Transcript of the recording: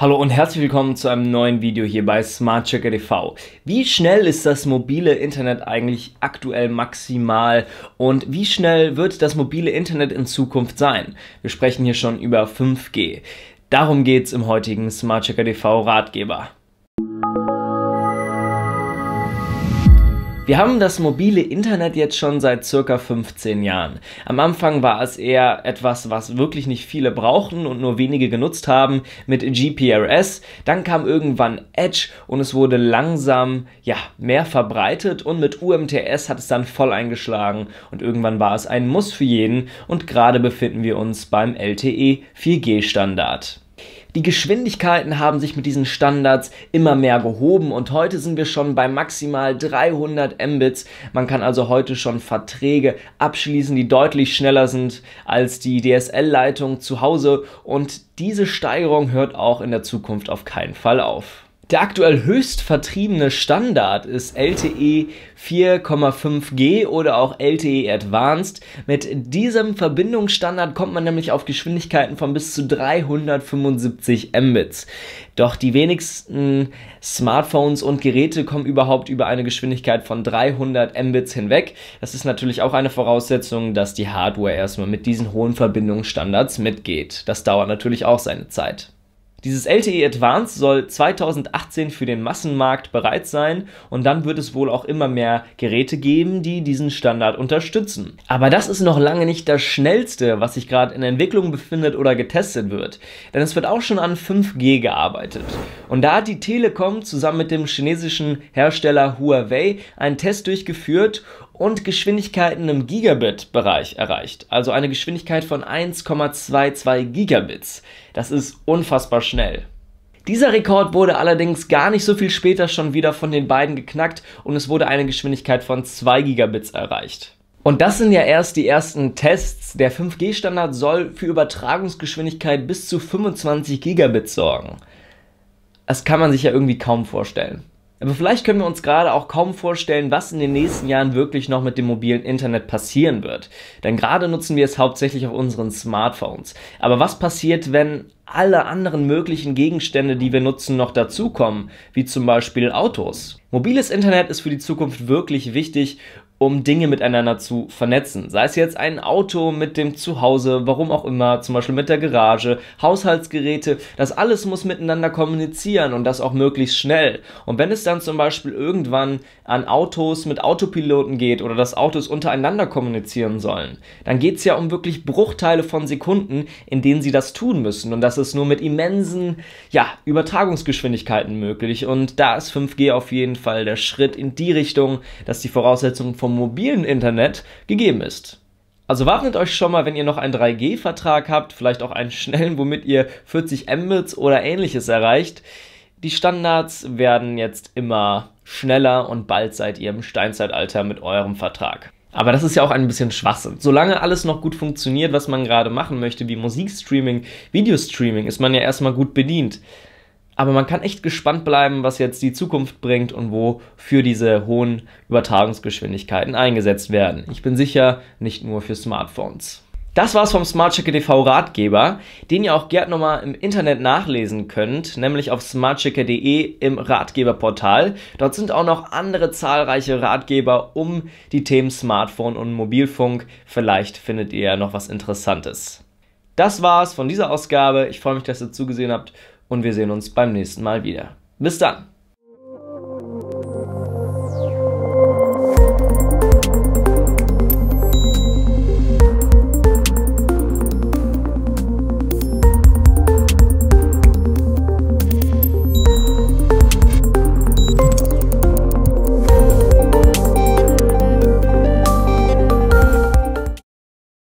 Hallo und herzlich willkommen zu einem neuen Video hier bei SmartChecker TV. Wie schnell ist das mobile Internet eigentlich aktuell maximal und wie schnell wird das mobile Internet in Zukunft sein? Wir sprechen hier schon über 5G. Darum geht's im heutigen SmartChecker TV Ratgeber. Wir haben das mobile Internet jetzt schon seit circa 15 Jahren. Am Anfang war es eher etwas, was wirklich nicht viele brauchten und nur wenige genutzt haben mit GPRS. Dann kam irgendwann Edge und es wurde langsam ja, mehr verbreitet und mit UMTS hat es dann voll eingeschlagen und irgendwann war es ein Muss für jeden und gerade befinden wir uns beim LTE 4G Standard. Die Geschwindigkeiten haben sich mit diesen Standards immer mehr gehoben und heute sind wir schon bei maximal 300 Mbits. Man kann also heute schon Verträge abschließen, die deutlich schneller sind als die DSL-Leitung zu Hause und diese Steigerung hört auch in der Zukunft auf keinen Fall auf. Der aktuell höchst vertriebene Standard ist LTE 4,5G oder auch LTE Advanced. Mit diesem Verbindungsstandard kommt man nämlich auf Geschwindigkeiten von bis zu 375 Mbits. Doch die wenigsten Smartphones und Geräte kommen überhaupt über eine Geschwindigkeit von 300 Mbits hinweg. Das ist natürlich auch eine Voraussetzung, dass die Hardware erstmal mit diesen hohen Verbindungsstandards mitgeht. Das dauert natürlich auch seine Zeit. Dieses LTE Advanced soll 2018 für den Massenmarkt bereit sein und dann wird es wohl auch immer mehr Geräte geben, die diesen Standard unterstützen. Aber das ist noch lange nicht das Schnellste, was sich gerade in Entwicklung befindet oder getestet wird, denn es wird auch schon an 5G gearbeitet. Und da hat die Telekom zusammen mit dem chinesischen Hersteller Huawei einen Test durchgeführt und Geschwindigkeiten im Gigabit-Bereich erreicht, also eine Geschwindigkeit von 1,22 Gigabits. Das ist unfassbar schnell. Dieser Rekord wurde allerdings gar nicht so viel später schon wieder von den beiden geknackt und es wurde eine Geschwindigkeit von 2 Gigabits erreicht. Und das sind ja erst die ersten Tests. Der 5G-Standard soll für Übertragungsgeschwindigkeit bis zu 25 Gigabit sorgen. Das kann man sich ja irgendwie kaum vorstellen. Aber vielleicht können wir uns gerade auch kaum vorstellen, was in den nächsten Jahren wirklich noch mit dem mobilen Internet passieren wird. Denn gerade nutzen wir es hauptsächlich auf unseren Smartphones. Aber was passiert, wenn alle anderen möglichen Gegenstände, die wir nutzen, noch dazukommen, wie zum Beispiel Autos? Mobiles Internet ist für die Zukunft wirklich wichtig um Dinge miteinander zu vernetzen. Sei es jetzt ein Auto mit dem Zuhause, warum auch immer, zum Beispiel mit der Garage, Haushaltsgeräte, das alles muss miteinander kommunizieren und das auch möglichst schnell. Und wenn es dann zum Beispiel irgendwann an Autos mit Autopiloten geht oder dass Autos untereinander kommunizieren sollen, dann geht es ja um wirklich Bruchteile von Sekunden, in denen sie das tun müssen. Und das ist nur mit immensen ja, Übertragungsgeschwindigkeiten möglich. Und da ist 5G auf jeden Fall der Schritt in die Richtung, dass die Voraussetzungen vom vom mobilen Internet gegeben ist. Also wappnet euch schon mal, wenn ihr noch einen 3G-Vertrag habt, vielleicht auch einen schnellen, womit ihr 40 Mbits oder ähnliches erreicht. Die Standards werden jetzt immer schneller und bald seid ihr im Steinzeitalter mit eurem Vertrag. Aber das ist ja auch ein bisschen Schwachsinn. Solange alles noch gut funktioniert, was man gerade machen möchte, wie Musikstreaming, Videostreaming, ist man ja erstmal gut bedient. Aber man kann echt gespannt bleiben, was jetzt die Zukunft bringt und wofür diese hohen Übertragungsgeschwindigkeiten eingesetzt werden. Ich bin sicher, nicht nur für Smartphones. Das war's vom SmartChicke TV Ratgeber, den ihr auch gern nochmal im Internet nachlesen könnt, nämlich auf smartchicke.de im Ratgeberportal. Dort sind auch noch andere zahlreiche Ratgeber um die Themen Smartphone und Mobilfunk. Vielleicht findet ihr ja noch was Interessantes. Das war's von dieser Ausgabe. Ich freue mich, dass ihr zugesehen habt und wir sehen uns beim nächsten Mal wieder. Bis dann!